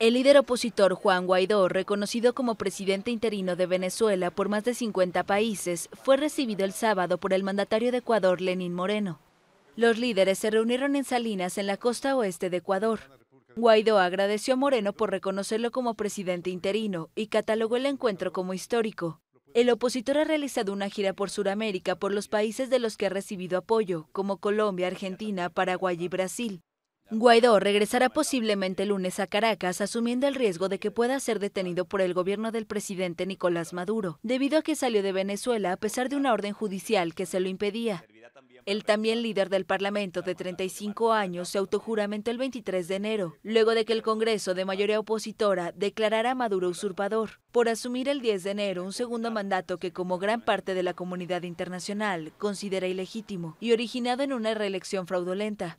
El líder opositor Juan Guaidó, reconocido como presidente interino de Venezuela por más de 50 países, fue recibido el sábado por el mandatario de Ecuador, Lenín Moreno. Los líderes se reunieron en Salinas, en la costa oeste de Ecuador. Guaidó agradeció a Moreno por reconocerlo como presidente interino y catalogó el encuentro como histórico. El opositor ha realizado una gira por Sudamérica por los países de los que ha recibido apoyo, como Colombia, Argentina, Paraguay y Brasil. Guaidó regresará posiblemente el lunes a Caracas, asumiendo el riesgo de que pueda ser detenido por el gobierno del presidente Nicolás Maduro, debido a que salió de Venezuela a pesar de una orden judicial que se lo impedía. El también líder del Parlamento de 35 años se autojuramentó el 23 de enero, luego de que el Congreso de mayoría opositora declarara a Maduro usurpador, por asumir el 10 de enero un segundo mandato que como gran parte de la comunidad internacional considera ilegítimo y originado en una reelección fraudulenta.